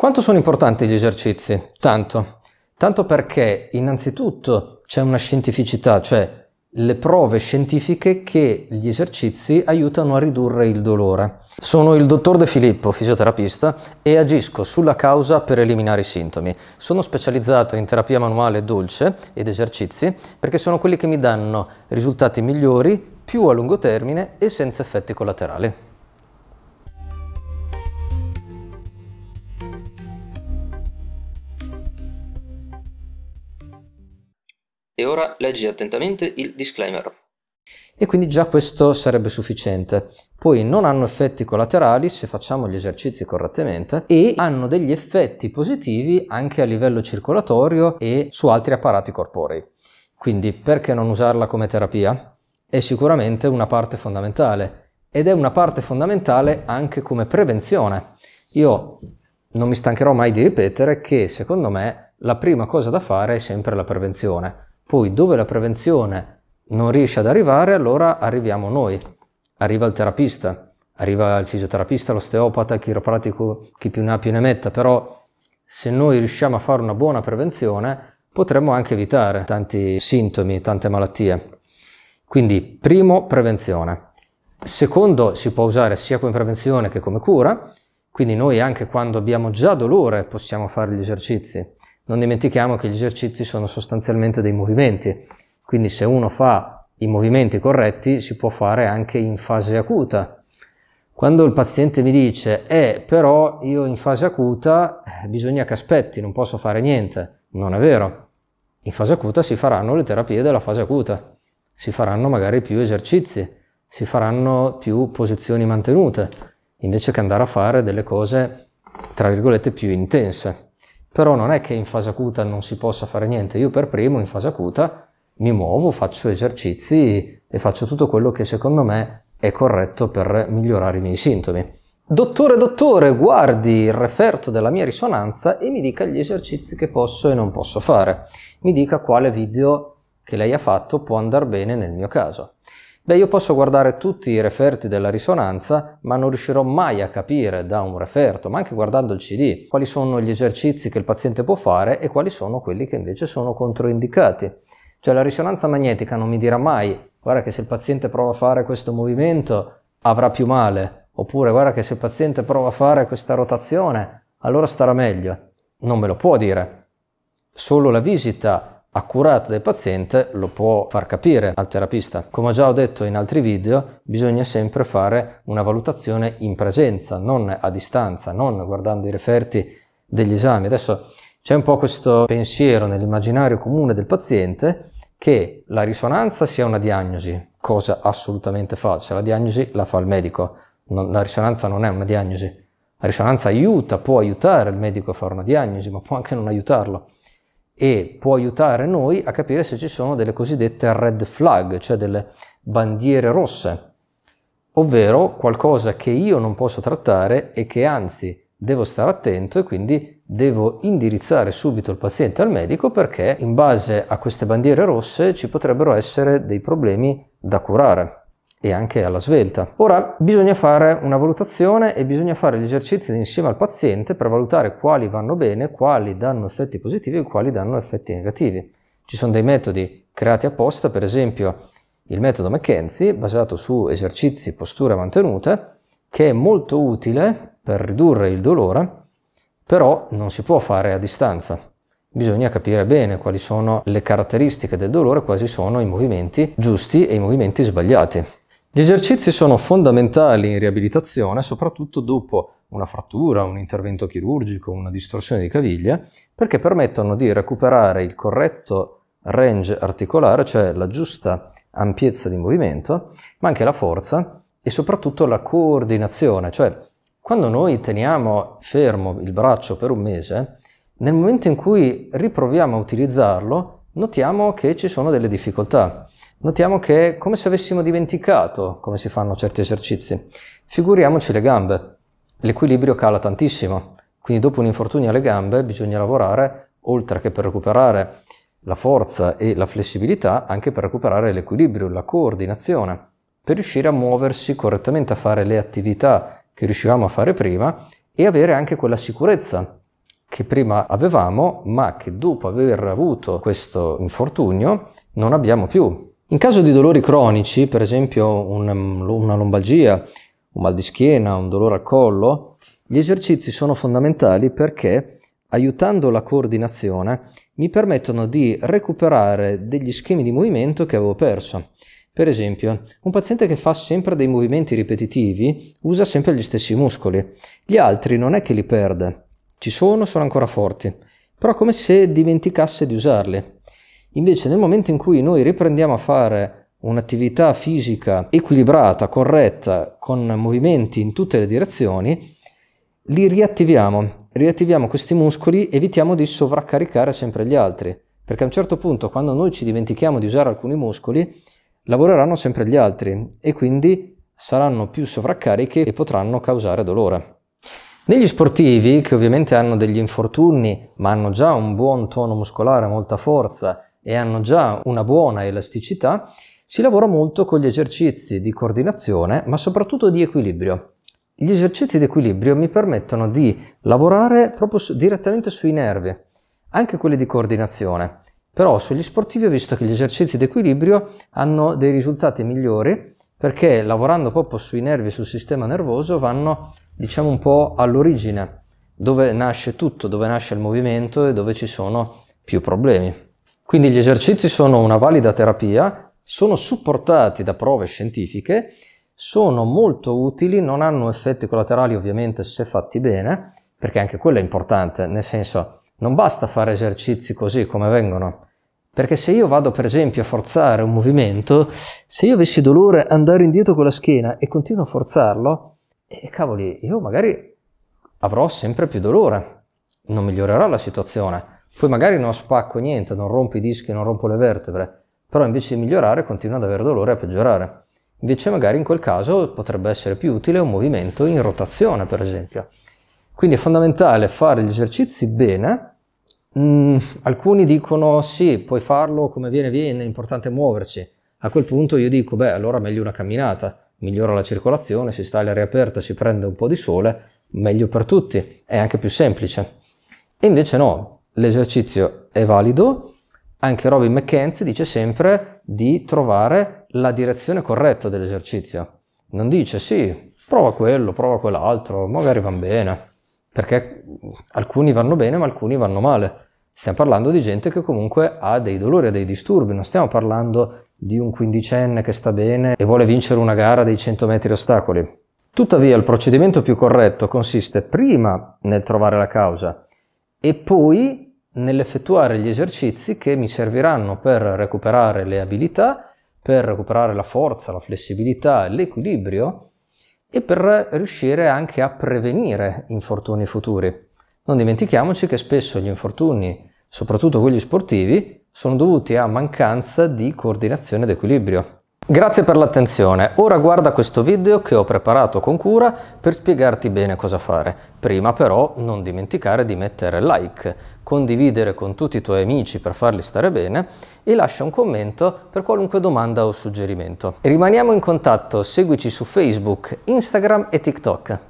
Quanto sono importanti gli esercizi? Tanto. Tanto perché innanzitutto c'è una scientificità, cioè le prove scientifiche che gli esercizi aiutano a ridurre il dolore. Sono il dottor De Filippo, fisioterapista, e agisco sulla causa per eliminare i sintomi. Sono specializzato in terapia manuale dolce ed esercizi perché sono quelli che mi danno risultati migliori, più a lungo termine e senza effetti collaterali. E ora leggi attentamente il disclaimer. E quindi già questo sarebbe sufficiente. Poi non hanno effetti collaterali se facciamo gli esercizi correttamente e hanno degli effetti positivi anche a livello circolatorio e su altri apparati corporei. Quindi perché non usarla come terapia? È sicuramente una parte fondamentale ed è una parte fondamentale anche come prevenzione. Io non mi stancherò mai di ripetere che secondo me la prima cosa da fare è sempre la prevenzione poi dove la prevenzione non riesce ad arrivare, allora arriviamo noi, arriva il terapista, arriva il fisioterapista, l'osteopata, il chiropratico, chi più ne ha più ne metta, però se noi riusciamo a fare una buona prevenzione potremmo anche evitare tanti sintomi, tante malattie. Quindi, primo, prevenzione. Secondo, si può usare sia come prevenzione che come cura, quindi noi anche quando abbiamo già dolore possiamo fare gli esercizi. Non dimentichiamo che gli esercizi sono sostanzialmente dei movimenti, quindi se uno fa i movimenti corretti si può fare anche in fase acuta. Quando il paziente mi dice, eh però io in fase acuta eh, bisogna che aspetti, non posso fare niente, non è vero. In fase acuta si faranno le terapie della fase acuta, si faranno magari più esercizi, si faranno più posizioni mantenute, invece che andare a fare delle cose, tra virgolette, più intense però non è che in fase acuta non si possa fare niente. Io per primo in fase acuta mi muovo, faccio esercizi e faccio tutto quello che secondo me è corretto per migliorare i miei sintomi. Dottore, dottore, guardi il referto della mia risonanza e mi dica gli esercizi che posso e non posso fare. Mi dica quale video che lei ha fatto può andare bene nel mio caso. Beh, io posso guardare tutti i referti della risonanza, ma non riuscirò mai a capire da un referto, ma anche guardando il CD, quali sono gli esercizi che il paziente può fare e quali sono quelli che invece sono controindicati. Cioè la risonanza magnetica non mi dirà mai, guarda che se il paziente prova a fare questo movimento avrà più male, oppure guarda che se il paziente prova a fare questa rotazione allora starà meglio. Non me lo può dire. Solo la visita accurata del paziente lo può far capire al terapista. Come già ho detto in altri video, bisogna sempre fare una valutazione in presenza, non a distanza, non guardando i referti degli esami. Adesso c'è un po' questo pensiero nell'immaginario comune del paziente che la risonanza sia una diagnosi, cosa assolutamente falsa. La diagnosi la fa il medico, non, la risonanza non è una diagnosi. La risonanza aiuta, può aiutare il medico a fare una diagnosi, ma può anche non aiutarlo e può aiutare noi a capire se ci sono delle cosiddette red flag, cioè delle bandiere rosse, ovvero qualcosa che io non posso trattare e che anzi devo stare attento e quindi devo indirizzare subito il paziente al medico perché in base a queste bandiere rosse ci potrebbero essere dei problemi da curare e anche alla svelta. Ora bisogna fare una valutazione e bisogna fare gli esercizi insieme al paziente per valutare quali vanno bene, quali danno effetti positivi e quali danno effetti negativi. Ci sono dei metodi creati apposta, per esempio il metodo McKenzie, basato su esercizi, posture mantenute, che è molto utile per ridurre il dolore, però non si può fare a distanza. Bisogna capire bene quali sono le caratteristiche del dolore, quali sono i movimenti giusti e i movimenti sbagliati. Gli esercizi sono fondamentali in riabilitazione, soprattutto dopo una frattura, un intervento chirurgico, una distorsione di caviglia, perché permettono di recuperare il corretto range articolare, cioè la giusta ampiezza di movimento, ma anche la forza e soprattutto la coordinazione, cioè quando noi teniamo fermo il braccio per un mese, nel momento in cui riproviamo a utilizzarlo, notiamo che ci sono delle difficoltà notiamo che è come se avessimo dimenticato come si fanno certi esercizi. Figuriamoci le gambe. L'equilibrio cala tantissimo, quindi dopo un infortunio alle gambe bisogna lavorare, oltre che per recuperare la forza e la flessibilità, anche per recuperare l'equilibrio, la coordinazione, per riuscire a muoversi correttamente, a fare le attività che riuscivamo a fare prima e avere anche quella sicurezza che prima avevamo, ma che dopo aver avuto questo infortunio non abbiamo più, in caso di dolori cronici, per esempio mm, una lombalgia, un mal di schiena, un dolore al collo, gli esercizi sono fondamentali perché aiutando la coordinazione mi permettono di recuperare degli schemi di movimento che avevo perso. Per esempio, un paziente che fa sempre dei movimenti ripetitivi usa sempre gli stessi muscoli, gli altri non è che li perde, ci sono, sono ancora forti, però come se dimenticasse di usarli. Invece nel momento in cui noi riprendiamo a fare un'attività fisica equilibrata, corretta, con movimenti in tutte le direzioni, li riattiviamo, riattiviamo questi muscoli, evitiamo di sovraccaricare sempre gli altri, perché a un certo punto quando noi ci dimentichiamo di usare alcuni muscoli, lavoreranno sempre gli altri e quindi saranno più sovraccariche e potranno causare dolore. Negli sportivi, che ovviamente hanno degli infortuni, ma hanno già un buon tono muscolare, molta forza e hanno già una buona elasticità, si lavora molto con gli esercizi di coordinazione, ma soprattutto di equilibrio. Gli esercizi di equilibrio mi permettono di lavorare proprio su, direttamente sui nervi, anche quelli di coordinazione. Però sugli sportivi ho visto che gli esercizi di equilibrio hanno dei risultati migliori perché lavorando proprio sui nervi e sul sistema nervoso vanno diciamo un po' all'origine, dove nasce tutto, dove nasce il movimento e dove ci sono più problemi. Quindi gli esercizi sono una valida terapia, sono supportati da prove scientifiche, sono molto utili, non hanno effetti collaterali ovviamente se fatti bene, perché anche quello è importante, nel senso non basta fare esercizi così come vengono, perché se io vado per esempio a forzare un movimento, se io avessi dolore andare indietro con la schiena e continuo a forzarlo, eh, cavoli, io magari avrò sempre più dolore, non migliorerà la situazione. Poi magari non spacco niente, non rompo i dischi, non rompo le vertebre, però invece di migliorare continua ad avere dolore e a peggiorare. Invece magari in quel caso potrebbe essere più utile un movimento in rotazione, per esempio. Quindi è fondamentale fare gli esercizi bene. Mm, alcuni dicono sì, puoi farlo come viene viene, è importante muoverci. A quel punto io dico, beh, allora meglio una camminata, migliora la circolazione, si sta all'aria aperta, si prende un po' di sole, meglio per tutti, è anche più semplice. E invece no, l'esercizio è valido. Anche Robin McKenzie dice sempre di trovare la direzione corretta dell'esercizio. Non dice sì, prova quello, prova quell'altro, magari va bene, perché alcuni vanno bene ma alcuni vanno male. Stiamo parlando di gente che comunque ha dei dolori, ha dei disturbi, non stiamo parlando di un quindicenne che sta bene e vuole vincere una gara dei 100 metri ostacoli. Tuttavia il procedimento più corretto consiste prima nel trovare la causa e poi nell'effettuare gli esercizi che mi serviranno per recuperare le abilità, per recuperare la forza, la flessibilità, l'equilibrio e per riuscire anche a prevenire infortuni futuri. Non dimentichiamoci che spesso gli infortuni, soprattutto quelli sportivi, sono dovuti a mancanza di coordinazione ed equilibrio. Grazie per l'attenzione, ora guarda questo video che ho preparato con cura per spiegarti bene cosa fare. Prima però non dimenticare di mettere like, condividere con tutti i tuoi amici per farli stare bene e lascia un commento per qualunque domanda o suggerimento. Rimaniamo in contatto, seguici su Facebook, Instagram e TikTok.